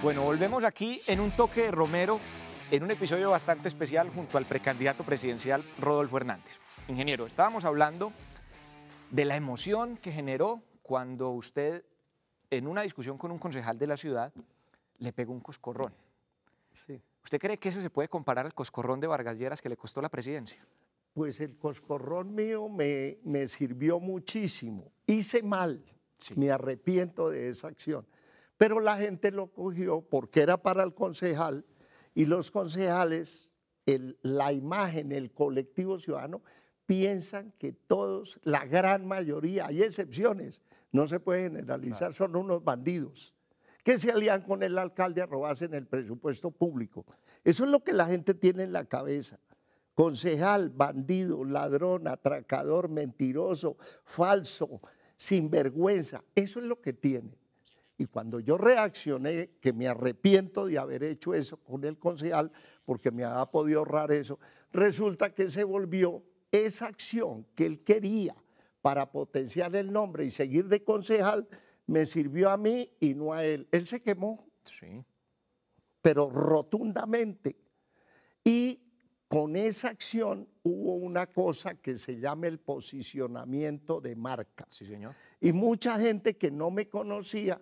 Bueno, volvemos aquí en un toque de Romero, en un episodio bastante especial junto al precandidato presidencial Rodolfo Hernández. Ingeniero, estábamos hablando de la emoción que generó cuando usted, en una discusión con un concejal de la ciudad, le pegó un coscorrón. ¿Usted cree que eso se puede comparar al coscorrón de Vargas Lleras que le costó la presidencia? Pues el coscorrón mío me, me sirvió muchísimo. Hice mal, me arrepiento de esa acción pero la gente lo cogió porque era para el concejal y los concejales, la imagen, el colectivo ciudadano, piensan que todos, la gran mayoría, hay excepciones, no se puede generalizar, son unos bandidos que se alían con el alcalde a robarse en el presupuesto público. Eso es lo que la gente tiene en la cabeza. Concejal, bandido, ladrón, atracador, mentiroso, falso, sinvergüenza. Eso es lo que tiene. Y cuando yo reaccioné, que me arrepiento de haber hecho eso con el concejal, porque me había podido ahorrar eso, resulta que se volvió esa acción que él quería para potenciar el nombre y seguir de concejal, me sirvió a mí y no a él. Él se quemó. Pero rotundamente. Y con esa acción hubo una cosa que se llama el posicionamiento de marca. Sí, señor. Y mucha gente que no me conocía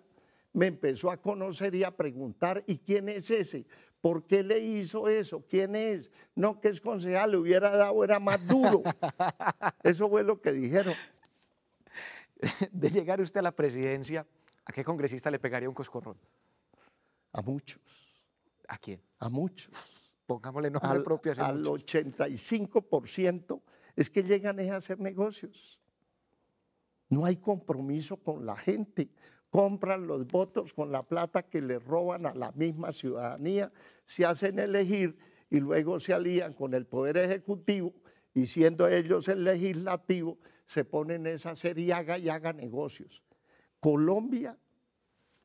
me empezó a conocer y a preguntar, ¿y quién es ese? ¿Por qué le hizo eso? ¿Quién es? No, que es concejal, le hubiera dado, era más duro. Eso fue lo que dijeron. De llegar usted a la presidencia, ¿a qué congresista le pegaría un coscorrón? A muchos. ¿A quién? A muchos. Pongámosle nombre al, propio. Al 85% es que llegan a hacer negocios. No hay compromiso con la gente compran los votos con la plata que le roban a la misma ciudadanía, se hacen elegir y luego se alían con el Poder Ejecutivo y siendo ellos el legislativo, se ponen esa serie y haga y haga negocios. Colombia,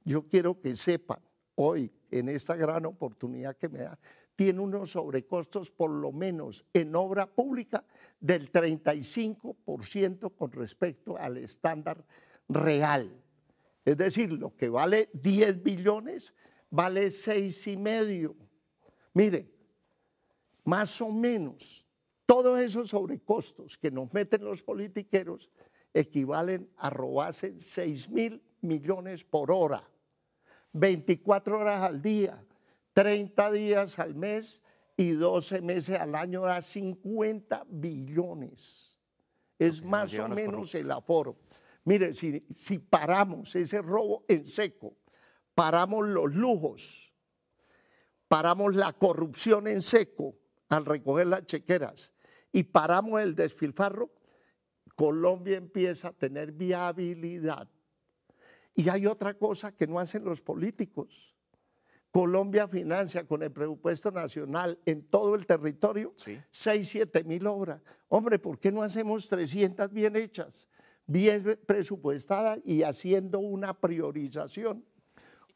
yo quiero que sepan hoy, en esta gran oportunidad que me da, tiene unos sobrecostos por lo menos en obra pública del 35% con respecto al estándar real. Es decir, lo que vale 10 billones vale 6 y medio. Mire, más o menos todos esos sobrecostos que nos meten los politiqueros equivalen a robarse 6 mil millones por hora, 24 horas al día, 30 días al mes y 12 meses al año da 50 billones. Es más o menos el aforo. Mire, si, paramos ese robo en seco, paramos los lujos, paramos la corrupción en seco al recoger las chequeras y paramos el despilfarro, Colombia empieza a tener viabilidad. Y hay otra cosa que no hacen los políticos. Colombia financia con el presupuesto nacional en todo el territorio seis, 6, 7 mil obras. Hombre, ¿por qué no hacemos 300 bien hechas? bien presupuestada y haciendo una priorización.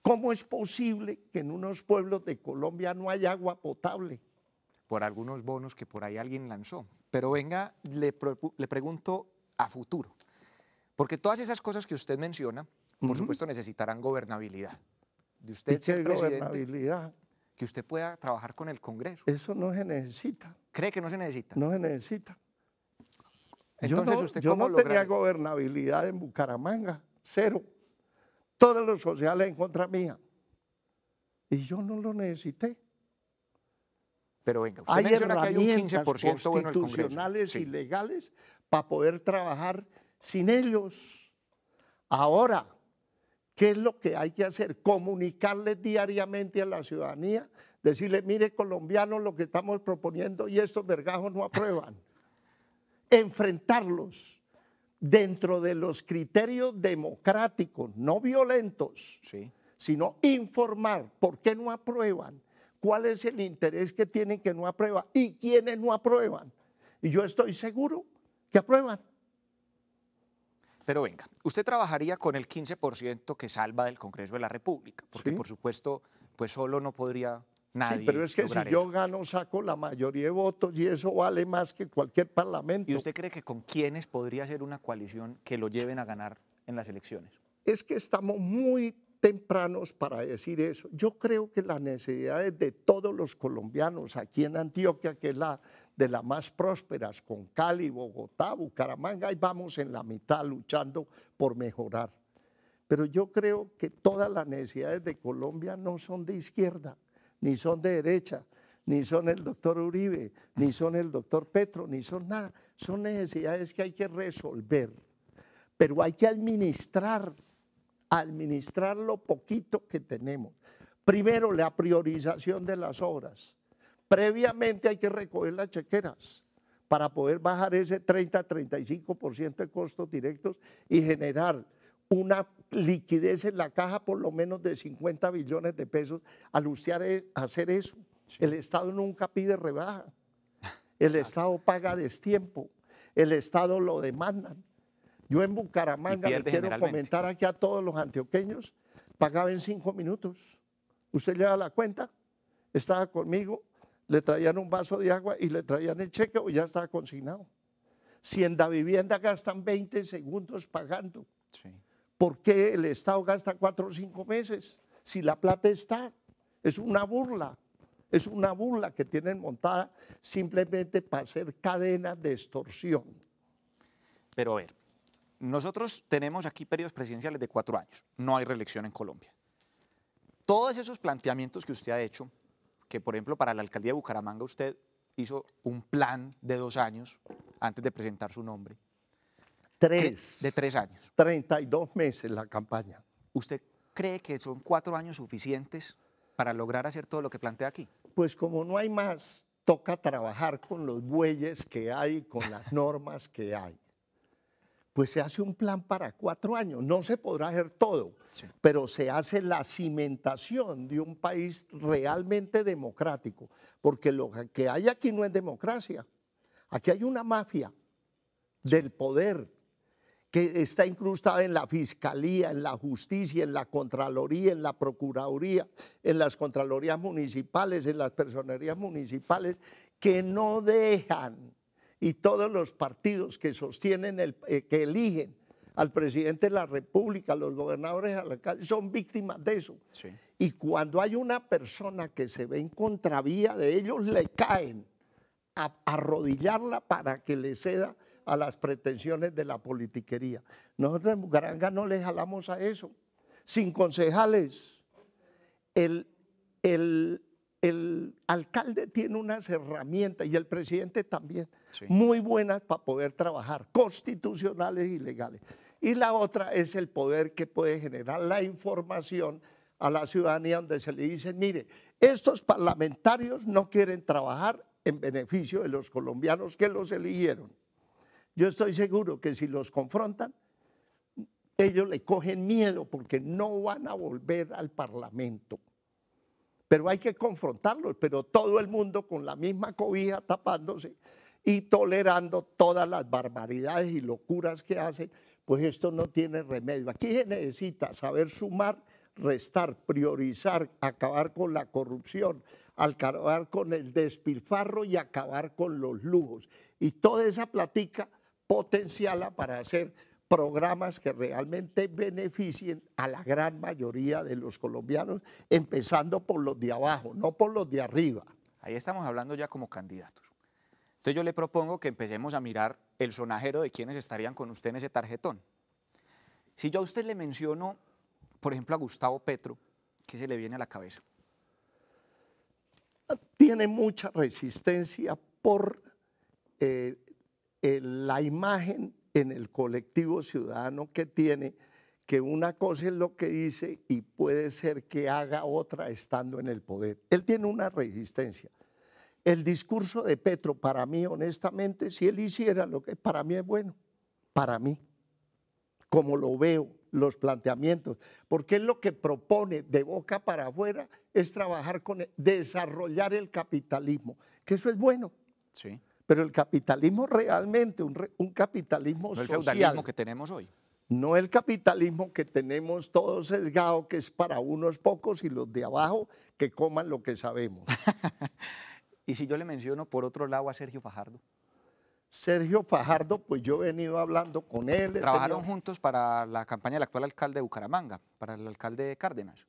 ¿Cómo es posible que en unos pueblos de Colombia no haya agua potable? Por algunos bonos que por ahí alguien lanzó. Pero venga, le, pregunto a futuro, porque todas esas cosas que usted menciona, por supuesto, necesitarán gobernabilidad. De usted gobernabilidad? Que usted pueda trabajar con el Congreso. Eso no se necesita. ¿Cree que no se necesita? No se necesita yo no, tenía gobernabilidad en Bucaramanga, cero. Todos los sociales en contra mía. Y yo no lo necesité. Pero venga, usted hay menciona que hay un 15% constitucionales ilegales y legales para poder trabajar sin ellos. Ahora, ¿qué es lo que hay que hacer? Comunicarles diariamente a la ciudadanía, decirle, mire, colombianos, lo que estamos proponiendo y estos vergajos no aprueban enfrentarlos dentro de los criterios democráticos, no violentos, sino informar por qué no aprueban, cuál es el interés que tienen que no aprueban y quiénes no aprueban. Y yo estoy seguro que aprueban. Pero venga, usted trabajaría con el 15% que salva del Congreso de la República, porque por supuesto, pues solo no podría sí, pero es que si yo gano, saco la mayoría de votos y eso vale más que cualquier parlamento. ¿Y usted cree que con quiénes podría ser una coalición que lo lleven a ganar en las elecciones? Es que estamos muy tempranos para decir eso. Yo creo que las necesidades de todos los colombianos aquí en Antioquia, que es la de las más prósperas, con Cali, Bogotá, Bucaramanga, y vamos en la mitad luchando por mejorar. Pero yo creo que todas las necesidades de Colombia no son de izquierda ni son de derecha, ni son el doctor Uribe, ni son el doctor Petro, ni son nada. Son necesidades que hay que resolver, pero hay que administrar, administrar lo poquito que tenemos. Primero, la priorización de las obras. Previamente hay que recoger las chequeras para poder bajar ese 30-35% de costos directos y generar una liquidez en la caja por lo menos de 50 billones de pesos, usted hacer eso. El Estado nunca pide rebaja. El Estado paga destiempo. El Estado lo demandan. Yo en Bucaramanga quiero comentar aquí a todos los antioqueños, pagaba en cinco minutos. Usted lleva la cuenta, estaba conmigo, le traían un vaso de agua y le traían el cheque o ya estaba consignado. Si en la vivienda gastan 20 segundos pagando. Sí. ¿Por qué el Estado gasta cuatro o cinco meses si la plata está? Es una burla, es una burla que tienen montada simplemente para hacer cadenas de extorsión. Pero a ver, nosotros tenemos aquí periodos presidenciales de cuatro años, no hay reelección en Colombia. Todos esos planteamientos que usted ha hecho, que por ejemplo para la alcaldía de Bucaramanga usted hizo un plan de dos años antes de presentar su nombre, de tres años. 32 meses la campaña. ¿Usted cree que son cuatro años suficientes para lograr hacer todo lo que plantea aquí? Pues como no hay más, toca trabajar con los bueyes que hay, con las normas que hay. Pues se hace un plan para cuatro años. No se podrá hacer todo, pero se hace la cimentación de un país realmente democrático, porque lo que hay aquí no es democracia. Aquí hay una mafia del poder que está incrustada en la Fiscalía, en la Justicia, en la Contraloría, en la Procuraduría, en las Contralorías Municipales, en las Personerías Municipales, que no dejan, y todos los partidos que sostienen, el, eh, que eligen al presidente de la República, los gobernadores, son víctimas de eso. Y cuando hay una persona que se ve en contravía de ellos, le caen a arrodillarla para que le ceda a las pretensiones de la politiquería. Nosotros en Bucaranga no le jalamos a eso. Sin concejales, el, alcalde tiene unas herramientas y el presidente también, muy buenas para poder trabajar, constitucionales y legales. Y la otra es el poder que puede generar la información a la ciudadanía donde se le dice, mire, estos parlamentarios no quieren trabajar en beneficio de los colombianos que los eligieron. Yo estoy seguro que si los confrontan, ellos le cogen miedo porque no van a volver al Parlamento. Pero hay que confrontarlos, pero todo el mundo con la misma cobija tapándose y tolerando todas las barbaridades y locuras que hacen, pues esto no tiene remedio. Aquí se necesita saber sumar, restar, priorizar, acabar con la corrupción, acabar con el despilfarro y acabar con los lujos. Y toda esa platica potenciala para hacer programas que realmente beneficien a la gran mayoría de los colombianos, empezando por los de abajo, no por los de arriba. Ahí estamos hablando ya como candidatos. Entonces yo le propongo que empecemos a mirar el sonajero de quienes estarían con usted en ese tarjetón. Si yo a usted le menciono, por ejemplo, a Gustavo Petro, ¿qué se le viene a la cabeza? Tiene mucha resistencia por eh, eh, la imagen en el colectivo ciudadano que tiene, que una cosa es lo que dice y puede ser que haga otra estando en el poder. Él tiene una resistencia. El discurso de Petro, para mí, honestamente, si él hiciera lo que para mí es bueno, para mí, como lo veo, los planteamientos, porque él lo que propone de boca para afuera es trabajar con, e, desarrollar el capitalismo, que eso es bueno. Sí. Pero el capitalismo realmente, un, un capitalismo no el social. feudalismo que tenemos hoy. No el capitalismo que tenemos todos sesgado, que es para unos pocos y los de abajo que coman lo que sabemos. y si yo le menciono por otro lado a Sergio Fajardo. Sergio Fajardo, pues yo he venido hablando con él. Trabajaron juntos para la campaña del actual alcalde de Bucaramanga, para el alcalde de Cárdenas.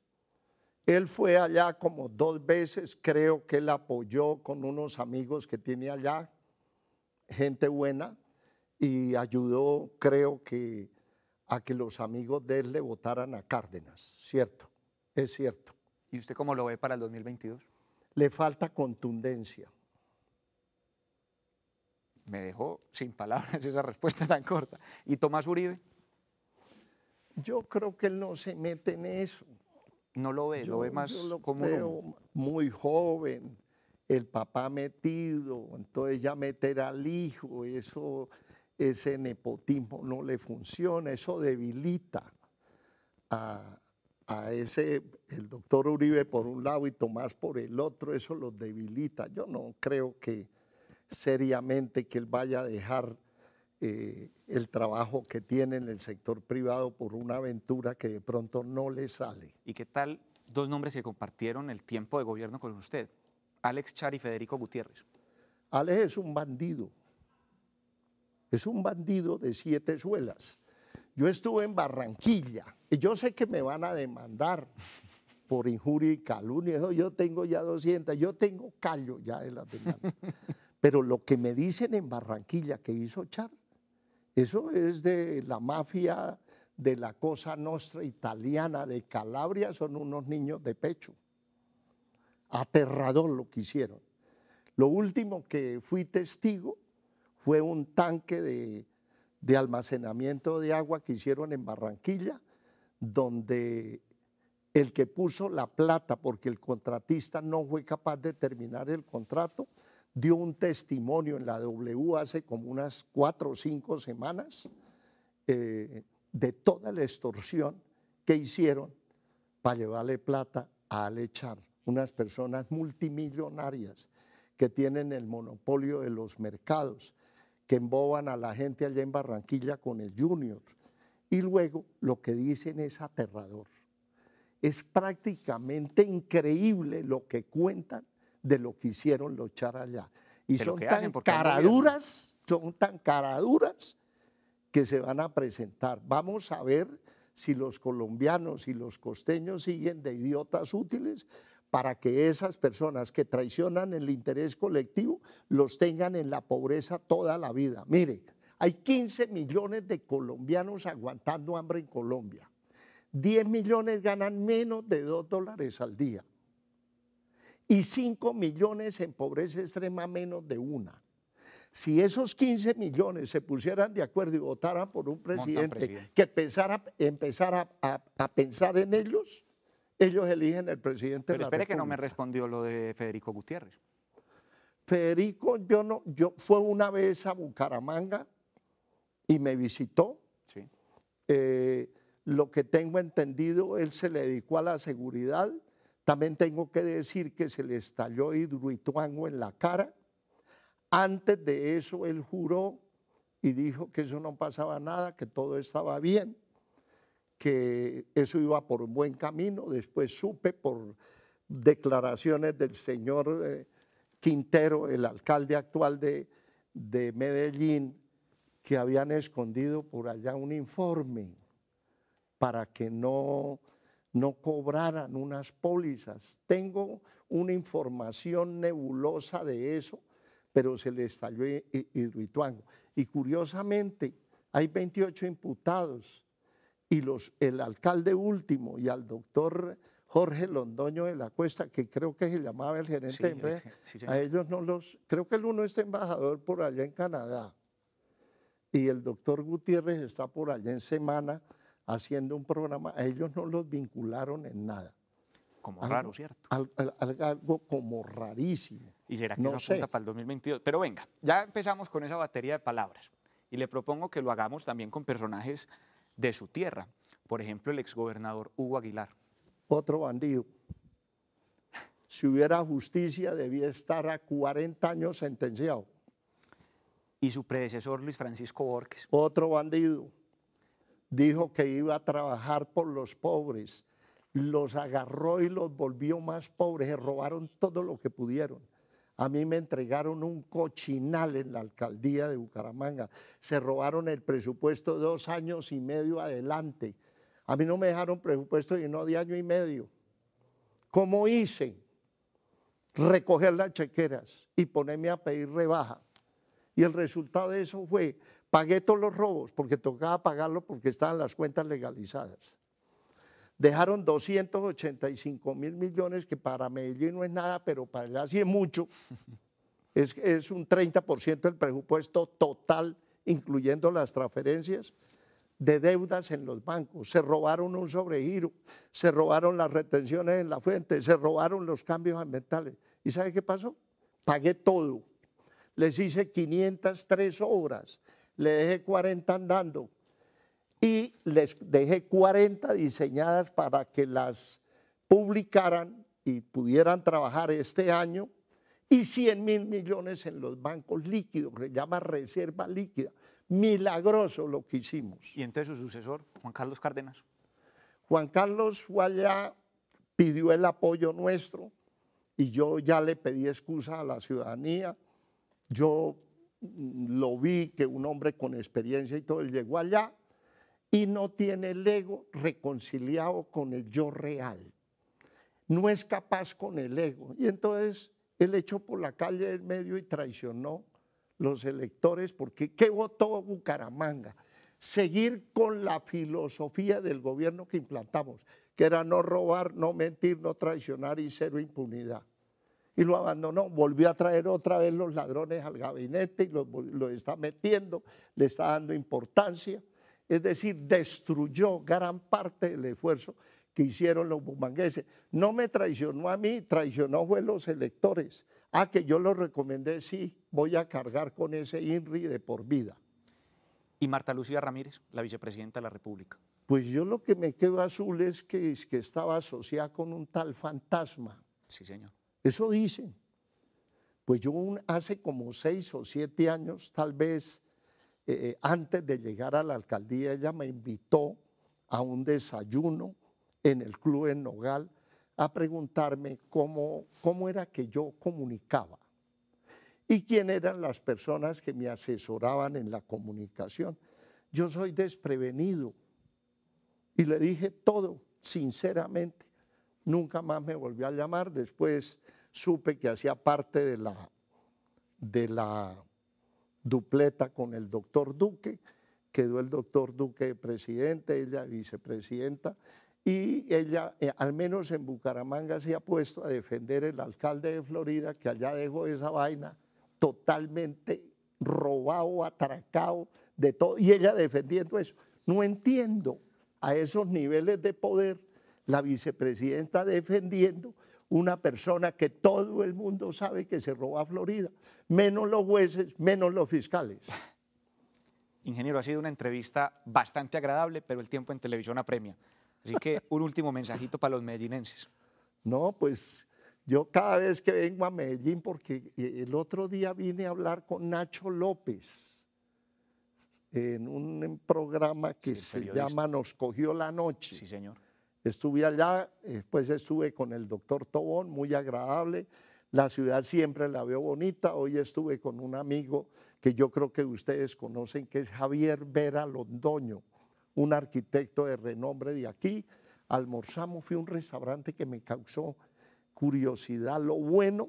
Él fue allá como dos veces, creo que él apoyó con unos amigos que tiene allá, gente buena y ayudó, creo que, a que los amigos de él le votaran a Cárdenas, ¿cierto? Es cierto. ¿Y usted cómo lo ve para el 2022? Le falta contundencia. Me dejó sin palabras esa respuesta tan corta. ¿Y Tomás Uribe? Yo creo que él no se mete en eso. No lo ve, lo ve más como... muy joven, el papá metido, entonces ya meter al hijo, eso, ese nepotismo no le funciona, eso debilita a, ese, el doctor Uribe por un lado y Tomás por el otro, eso lo debilita. Yo no creo que seriamente que él vaya a dejar eh, el trabajo que tiene en el sector privado por una aventura que de pronto no le sale. ¿Y qué tal dos nombres que compartieron el tiempo de gobierno con usted? Alex Char y Federico Gutiérrez. Alex es un bandido. Es un bandido de siete suelas. Yo estuve en Barranquilla y yo sé que me van a demandar por injuria y calumnia. Yo tengo ya 200, yo tengo callo ya de las demandas. Pero lo que me dicen en Barranquilla que hizo Char, eso es de la mafia de la cosa nostra italiana de Calabria, son unos niños de pecho aterrador lo que hicieron. Lo último que fui testigo fue un tanque de, almacenamiento de agua que hicieron en Barranquilla, donde el que puso la plata, porque el contratista no fue capaz de terminar el contrato, dio un testimonio en la W hace como unas cuatro o cinco semanas eh, de toda la extorsión que hicieron para llevarle plata a Alechar unas personas multimillonarias que tienen el monopolio de los mercados, que emboban a la gente allá en Barranquilla con el junior. Y luego lo que dicen es aterrador. Es prácticamente increíble lo que cuentan de lo que hicieron los char allá. Y son tan caraduras, son tan caraduras que se van a presentar. Vamos a ver si los colombianos y los costeños siguen de idiotas útiles para que esas personas que traicionan el interés colectivo los tengan en la pobreza toda la vida. Mire, hay 15 millones de colombianos aguantando hambre en Colombia. 10 millones ganan menos de 2 dólares al día. Y 5 millones en pobreza extrema menos de una. Si esos 15 millones se pusieran de acuerdo y votaran por un presidente, que empezara a pensar en ellos, ellos eligen el presidente Pero de la espere que no me respondió lo de Federico Gutiérrez. Federico, yo no, yo fue una vez a Bucaramanga y me visitó. Sí. Eh, lo que tengo entendido, él se le dedicó a la seguridad. También tengo que decir que se le estalló hidroituango en la cara. Antes de eso, él juró y dijo que eso no pasaba nada, que todo estaba bien que eso iba por un buen camino. Después supe por declaraciones del señor eh, Quintero, el alcalde actual de, Medellín, que habían escondido por allá un informe para que no, no cobraran unas pólizas. Tengo una información nebulosa de eso, pero se le estalló Hidroituango. Y curiosamente, hay 28 imputados y los, el alcalde último y al doctor Jorge Londoño de la Cuesta, que creo que se llamaba el gerente de a ellos no los, creo que el uno está embajador por allá en Canadá y el doctor Gutiérrez está por allá en semana haciendo un programa, a ellos no los vincularon en nada. Como raro, ¿cierto? algo como rarísimo. Y será que no se para el 2022. Pero venga, ya empezamos con esa batería de palabras. Y le propongo que lo hagamos también con personajes de su tierra. Por ejemplo, el exgobernador Hugo Aguilar. Otro bandido. Si hubiera justicia, debía estar a 40 años sentenciado. Y su predecesor, Luis Francisco Borges. Otro bandido. Dijo que iba a trabajar por los pobres. Los agarró y los volvió más pobres. Se robaron todo lo que pudieron a mí me entregaron un cochinal en la alcaldía de Bucaramanga. Se robaron el presupuesto dos años y medio adelante. A mí no me dejaron presupuesto no de año y medio. ¿Cómo hice? Recoger las chequeras y ponerme a pedir rebaja. Y el resultado de eso fue, pagué todos los robos porque tocaba pagarlo porque estaban las cuentas legalizadas. Dejaron 285 mil millones, que para Medellín no es nada, pero para el sí es mucho. Es, es un 30% del presupuesto total, incluyendo las transferencias de deudas en los bancos, se robaron un sobregiro, se robaron las retenciones en la fuente, se robaron los cambios ambientales. ¿Y sabe qué pasó? Pagué todo. Les hice 503 obras, le dejé 40 andando, y les dejé 40 diseñadas para que las publicaran y pudieran trabajar este año y 100 mil millones en los bancos líquidos, que se llama reserva líquida. Milagroso lo que hicimos. ¿Y entonces su sucesor, Juan Carlos Cárdenas? Juan Carlos fue allá, pidió el apoyo nuestro y yo ya le pedí excusa a la ciudadanía. Yo mm, lo vi que un hombre con experiencia y todo llegó allá y no tiene el ego reconciliado con el yo real. No es capaz con el ego. Y entonces él echó por la calle del medio y traicionó los electores porque ¿qué votó Bucaramanga? Seguir con la filosofía del gobierno que implantamos, que era no robar, no mentir, no traicionar y cero impunidad. Y lo abandonó, volvió a traer otra vez los ladrones al gabinete y lo está metiendo, le está dando importancia es decir, destruyó gran parte del esfuerzo que hicieron los bumangueses. No me traicionó a mí, traicionó fue los electores. Ah, que yo lo recomendé, sí, voy a cargar con ese INRI de por vida. Y Marta Lucía Ramírez, la vicepresidenta de la República. Pues yo lo que me quedo azul es que, que estaba asociada con un tal fantasma. Sí, señor. Eso dicen. Pues yo hace como seis o siete años, tal vez eh, eh, antes de llegar a la alcaldía, ella me invitó a un desayuno en el club en Nogal a preguntarme cómo, cómo era que yo comunicaba y quién eran las personas que me asesoraban en la comunicación. Yo soy desprevenido y le dije todo, sinceramente. Nunca más me volvió a llamar. Después supe que hacía parte de la, de la dupleta con el doctor Duque, quedó el doctor Duque presidente, ella vicepresidenta, y ella, eh, al menos en Bucaramanga, se ha puesto a defender el alcalde de Florida, que allá dejó esa vaina totalmente robado, atracado, de todo, y ella defendiendo eso. No entiendo a esos niveles de poder la vicepresidenta defendiendo una persona que todo el mundo sabe que se robó a Florida, menos los jueces, menos los fiscales. Ingeniero, ha sido una entrevista bastante agradable, pero el tiempo en televisión apremia. Así que un último mensajito para los medellinenses. No, pues yo cada vez que vengo a Medellín, porque eh, el otro día vine a hablar con Nacho López en un programa que se llama Nos cogió la noche. Sí, señor Estuve allá, después estuve con el doctor Tobón, muy agradable. La ciudad siempre la veo bonita. Hoy estuve con un amigo que yo creo que ustedes conocen, que es Javier Vera Londoño, un arquitecto de renombre de aquí. Almorzamos, fue un restaurante que me causó curiosidad, lo bueno,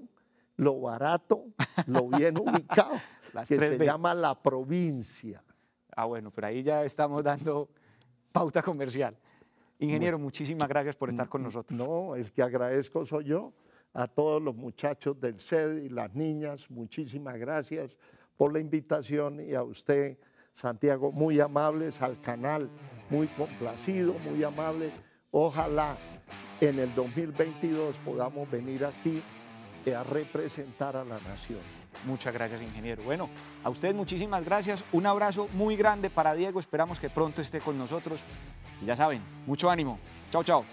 lo barato, lo bien ubicado, que se llama La Provincia. Ah, bueno, pero ahí ya estamos dando pauta comercial. Ingeniero, muchísimas gracias por estar con nosotros. No, el que agradezco soy yo, a todos los muchachos del SED y las niñas, muchísimas gracias por la invitación y a usted, Santiago, muy amables al canal, muy complacido, muy amable. Ojalá en el 2022 podamos venir aquí a representar a la nación. Muchas gracias, ingeniero. Bueno, a usted muchísimas gracias. Un abrazo muy grande para Diego. Esperamos que pronto esté con nosotros. ya saben, mucho ánimo. Chao, chao.